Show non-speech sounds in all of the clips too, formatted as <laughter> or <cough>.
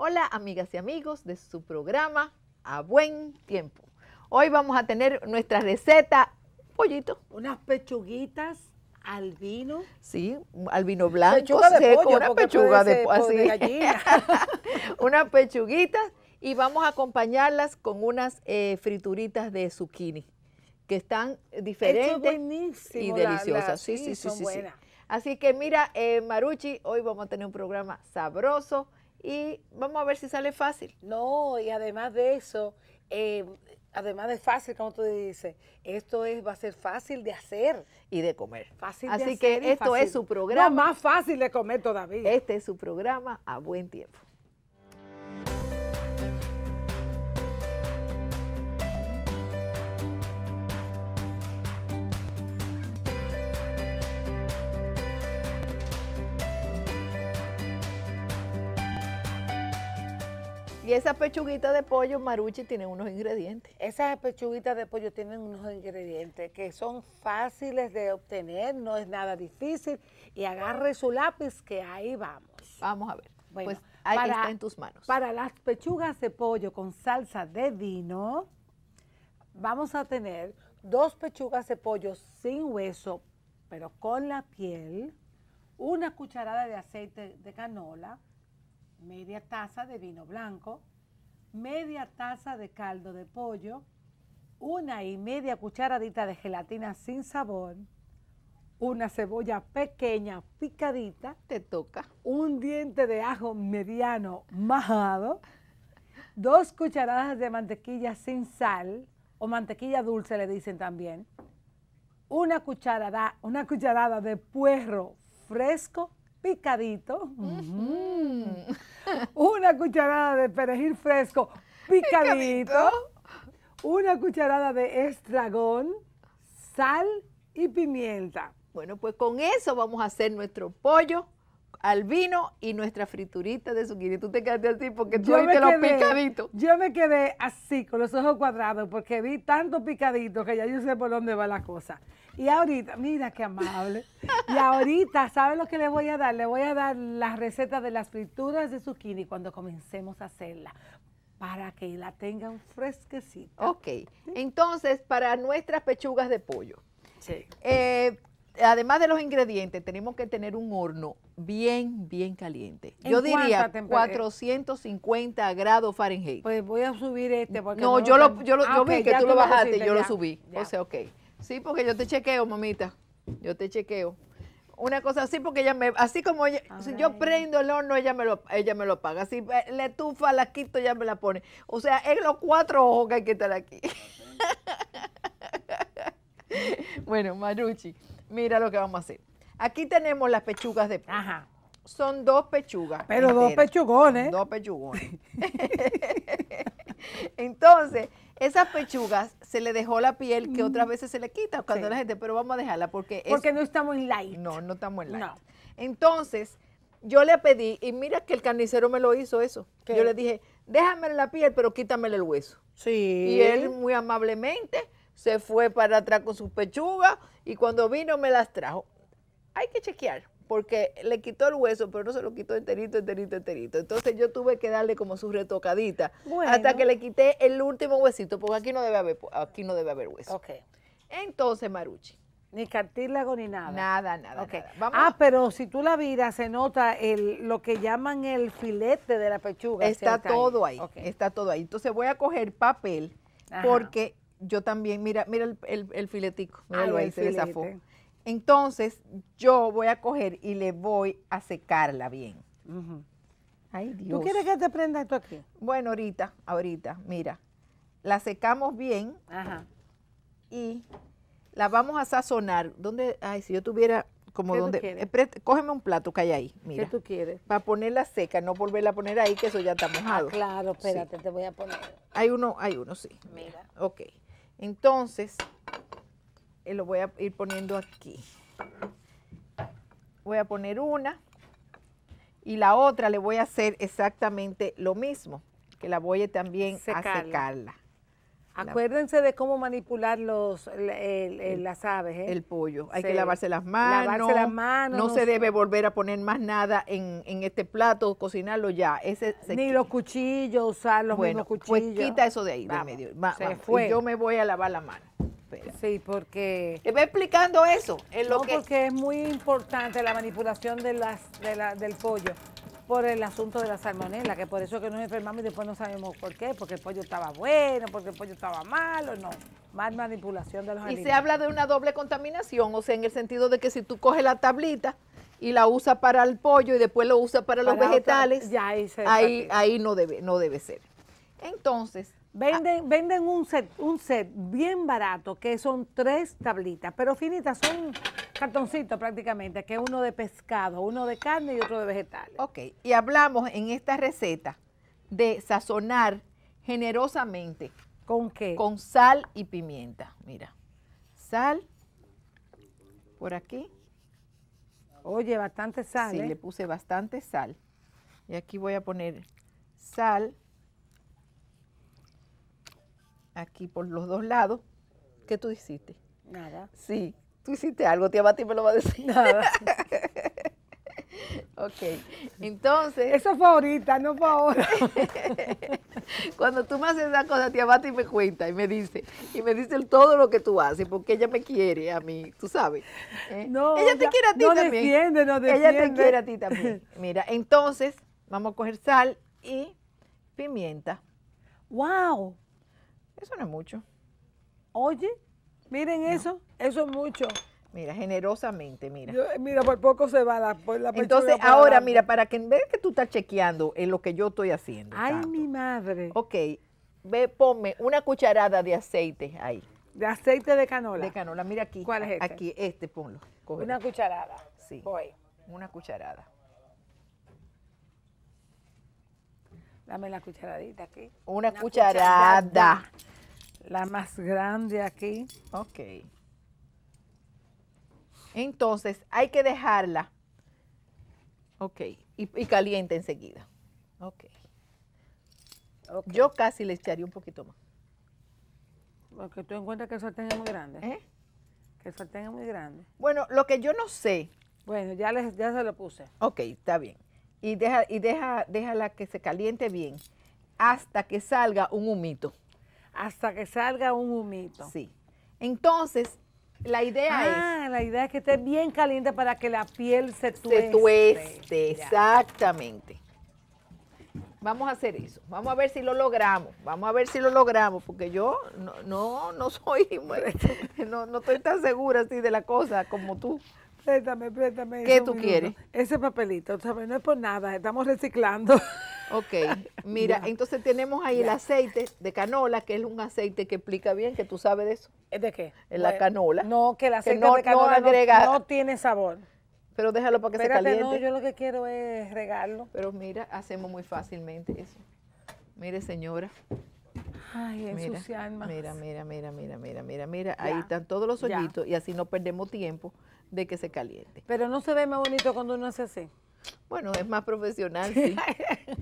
Hola amigas y amigos de su programa A Buen Tiempo. Hoy vamos a tener nuestra receta pollito. Unas pechuguitas al vino. Sí, al vino blanco pechuga de pollo, una pechuga de, así. gallina. <laughs> unas pechuguitas y vamos a acompañarlas con unas eh, frituritas de zucchini que están diferentes y deliciosas. sí, sí, sí, Así que mira, eh, Maruchi, hoy vamos a tener un programa sabroso y vamos a ver si sale fácil. No, y además de eso, eh, además de fácil, como tú dices, esto es, va a ser fácil de hacer. Y de comer. Fácil Así que esto es su programa. más fácil de comer todavía. Este es su programa a buen tiempo. Y esa pechuguita de pollo maruchi tiene unos ingredientes. Esas pechuguitas de pollo tienen unos ingredientes que son fáciles de obtener, no es nada difícil. Y agarre su lápiz que ahí vamos. Vamos a ver. Bueno, pues ahí está en tus manos. Para las pechugas de pollo con salsa de vino, vamos a tener dos pechugas de pollo sin hueso, pero con la piel, una cucharada de aceite de canola, media taza de vino blanco, media taza de caldo de pollo, una y media cucharadita de gelatina sin sabor, una cebolla pequeña picadita, te toca, un diente de ajo mediano majado, dos cucharadas de mantequilla sin sal o mantequilla dulce le dicen también, una cucharada, una cucharada de puerro fresco picadito, una cucharada de perejil fresco picadito, una cucharada de estragón, sal y pimienta. Bueno, pues con eso vamos a hacer nuestro pollo al vino y nuestra friturita de zucchini. Tú te quedaste así porque tú viste los picaditos. Yo me quedé así, con los ojos cuadrados, porque vi tanto picadito que ya yo sé por dónde va la cosa. Y ahorita, mira qué amable. Y ahorita, ¿sabe lo que le voy a dar? Le voy a dar la receta de las frituras de zucchini cuando comencemos a hacerla para que la tengan fresquecita. Ok, entonces para nuestras pechugas de pollo, sí. Eh, además de los ingredientes, tenemos que tener un horno bien, bien caliente. Yo diría 450 grados Fahrenheit. Pues voy a subir este porque... No, yo, lo, yo, lo, yo ah, vi que tú lo bajaste, yo lo subí. O sea, ok. Sí, porque yo te chequeo, mamita. Yo te chequeo. Una cosa así, porque ella me, así como si yo prendo el horno, ella me lo, ella me lo paga. Si eh, le tufa, la quito, ella me la pone. O sea, es los cuatro ojos que hay que estar aquí. <laughs> bueno, Maruchi, mira lo que vamos a hacer. Aquí tenemos las pechugas de Ajá. Son dos pechugas. Pero dos pechugones. Dos pechugones. <laughs> Entonces, esas pechugas se le dejó la piel que otras mm. veces se le quita cuando la gente, pero vamos a dejarla porque... Porque no estamos en light. No, no estamos en light. Entonces, yo le pedí, y mira que el carnicero me lo hizo eso. Yo le dije, déjame la piel, pero quítame el hueso. Sí. Y él muy amablemente se fue para atrás con sus pechugas y cuando vino me las trajo. Hay que chequear porque le quitó el hueso, pero no se lo quitó enterito, enterito, enterito. Entonces yo tuve que darle como su retocadita hasta que le quité el último huesito, porque aquí no debe haber, aquí no debe haber hueso. Okay. Entonces, Maruchi. Ni cartílago ni nada. Nada, nada. Ah, pero si tú la viras, se nota el, lo que llaman el filete de la pechuga. Está todo ahí. Está todo ahí. Entonces voy a coger papel porque yo también, mira, mira el, el, filetico. ahí, se desafó. Entonces yo voy a coger y le voy a secarla bien. Ay, Dios. ¿Tú quieres que te prenda esto aquí? Bueno, ahorita, ahorita, mira. La secamos bien y la vamos a sazonar. ¿Dónde? Ay, si yo tuviera como donde... Eh, cógeme un plato que hay ahí, mira. ¿Qué tú quieres? Para ponerla seca, no volverla a poner ahí, que eso ya está ah, mojado. claro, espérate, te voy a poner. Hay uno, hay uno, sí. Mira. Ok. Entonces, y eh, lo voy a ir poniendo aquí. Voy a poner una y la otra le voy a hacer exactamente lo mismo, que la voy a también a secarla. Acuérdense de cómo manipular las aves. ¿eh? El pollo. Hay que lavarse las manos. Lavarse las manos. No, se, debe volver a poner más nada en, este plato, cocinarlo ya. Ni los cuchillos, usar los bueno, mismos pues cuchillos. Pues quita eso de ahí, medio. Y yo me voy a lavar la mano. Sí, porque... Eh, va explicando eso. En lo no, porque es muy importante la manipulación de las, del pollo por el asunto de la salmonela, que por eso que nos enfermamos y después no sabemos por qué, porque el pollo estaba bueno, porque el pollo estaba malo, no. Más manipulación de los animales. Y se habla de una doble contaminación, o sea, en el sentido de que si tú coges la tablita y la usas para el pollo y después lo usas para, los vegetales, ahí, ahí, ahí, no, debe, no debe ser. Entonces, Venden, un set, un set bien barato, que son tres tablitas, pero finitas, son cartoncitos prácticamente, que uno de pescado, uno de carne y otro de vegetales. Ok, y hablamos en esta receta de sazonar generosamente. ¿Con qué? Con sal y pimienta, mira. Sal, por aquí. Oye, bastante sal, Sí, ¿eh? le puse bastante sal. Y aquí voy a poner sal aquí por los dos lados. ¿Qué tú hiciste? Nada. Sí, tú hiciste algo, tía Bati me lo va a decir. Nada. <laughs> ok, entonces... Eso fue ahorita, no fue ahora. <laughs> Cuando tú me haces esa cosa, tía Bati me cuenta y me dice, y me dice todo lo que tú haces, porque ella me quiere a mí, tú sabes. ¿Eh? No, ella te quiere a ti no también. no defiende. Ella te quiere a ti también. <laughs> Mira, entonces vamos a coger sal y pimienta. ¡Wow! Eso no es mucho. Oye, miren eso, eso es mucho. Mira, generosamente, mira. Eh, mira, por poco se va la, por Entonces, ahora, mira, para que veas que tú estás chequeando en lo que yo estoy haciendo. Ay, mi madre. Ok, ve, ponme una cucharada de aceite ahí. ¿De aceite de canola? De canola, mira aquí. ¿Cuál es este? Aquí, este, ponlo. Una cucharada. Sí. Voy. Una cucharada. Dame la cucharadita aquí. Una, cucharada. La más grande aquí. Ok. Entonces hay que dejarla. Ok. Y, caliente enseguida. Okay. ok. Yo casi le echaría un poquito más. Porque tú encuentras que el sartén es muy grande. ¿Eh? Que el sartén es muy grande. Bueno, lo que yo no sé. Bueno, ya, ya se lo puse. Ok, está bien y, deja, y deja, déjala que se caliente bien hasta que salga un humito. Hasta que salga un humito. Sí. Entonces, la idea ah, la idea es que esté bien caliente para que la piel se tueste. Se tueste, exactamente. Vamos a hacer eso. Vamos a ver si lo logramos. Vamos a ver si lo logramos, porque yo no, no, soy, <laughs> no, no estoy tan segura así de la cosa como tú. Préstame, préstame. ¿Qué tú quieres? Ese papelito, No es por nada, estamos reciclando. <laughs> Ok, mira, entonces tenemos ahí el aceite de canola, que es un aceite que explica bien, que tú sabes de eso. ¿Es ¿Eh, ¿De qué? Es la canola. No, que el aceite de canola no, no, tiene sabor pero déjalo para que se caliente. No, yo lo que quiero es regarlo. Pero mira, hacemos muy fácilmente eso. Mire, señora, Ay, mira, mira, mira, mira, mira, mira, mira, mira, ahí están todos los hoyitos y así no perdemos tiempo de que se caliente. Pero no se ve más bonito cuando uno hace así. Bueno, es más profesional, sí.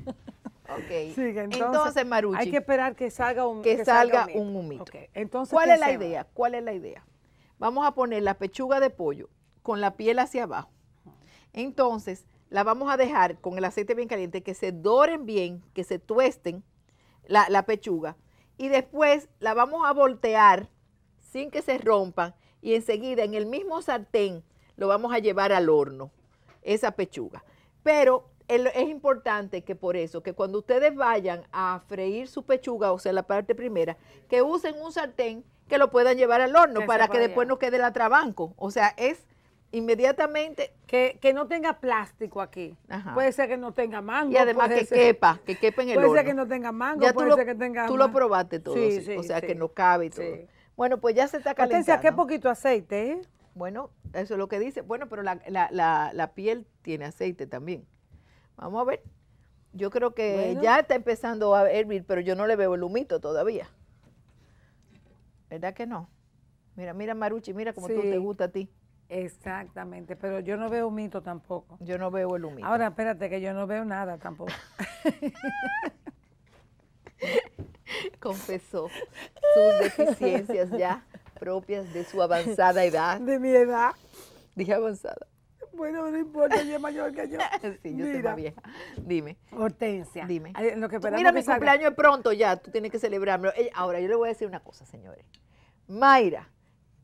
<laughs> ok. entonces, entonces, Hay que esperar que salga un Que, salga, un humito. Entonces, ¿Cuál es la idea? ¿Cuál es la idea? Vamos a poner la pechuga de pollo con la piel hacia abajo. Entonces, la vamos a dejar con el aceite bien caliente, que se doren bien, que se tuesten la, pechuga. Y después la vamos a voltear sin que se rompan y enseguida en el mismo sartén lo vamos a llevar al horno, esa pechuga. Pero es importante que por eso, que cuando ustedes vayan a freír su pechuga, o sea, la parte primera, que usen un sartén que lo puedan llevar al horno para que después no quede la trabanco. O sea, es inmediatamente. Que, no tenga plástico aquí. Puede ser que no tenga mango. Y además que quepa, que quepa en el Puede ser que no tenga mango, tú lo, probaste todo, o sea que no cabe y todo. Bueno, pues ya se está calentando. aquí qué poquito aceite, eh? Bueno, eso es lo que dice. Bueno, pero la, la, la, piel tiene aceite también. Vamos a ver. Yo creo que ya está empezando a hervir, pero yo no le veo el humito todavía. ¿Verdad que no? Mira, mira Maruchi, mira como tú te gusta a ti. Exactamente, pero yo no veo un mito tampoco. Yo no veo el humito. Ahora, espérate, que yo no veo nada tampoco. <laughs> Confesó sus deficiencias ya propias de su avanzada edad. De mi edad. Dije avanzada. Bueno, no importa, ella es mayor que yo. <laughs> sí, yo soy más vieja. Dime. Hortensia. Dime. mira, mi cumpleaños es pronto ya, tú tienes que celebrarlo. Ahora, yo le voy a decir una cosa, señores. Mayra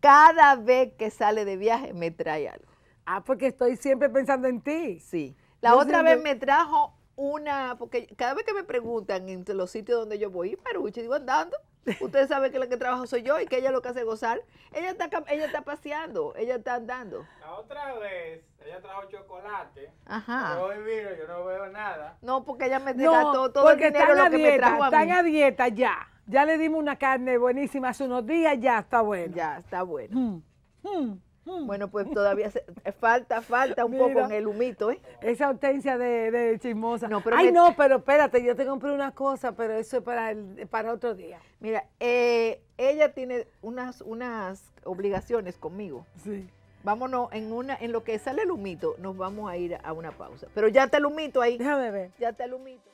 cada vez que sale de viaje me trae algo. Ah, porque estoy siempre pensando en ti. Sí. La otra vez me trajo una, porque cada vez que me preguntan entre los sitios donde yo voy, Maruchi, digo andando. Ustedes saben que la que trabajo soy yo y que ella lo que hace es gozar. Ella está, ella está paseando, ella está andando. La otra vez, ella trajo chocolate. Ajá. Yo hoy yo no veo nada. No, porque ella me no, todo, el dinero lo que me trajo a Están a dieta ya. Ya le dimos una carne buenísima hace unos días, ya está bueno. Ya está bueno. Hmm, hmm. Mm. Bueno, pues todavía eh, falta, falta un poco en el humito, ¿eh? Esa ausencia de, chismosa. Ay, no, pero espérate, yo te compré una cosa, pero eso es para, para otro día. Mira, eh, ella tiene unas, unas obligaciones conmigo. Sí. Vámonos en una, en lo que sale el humito, nos vamos a ir a una pausa. Pero ya está el ahí. Déjame ver. Ya te el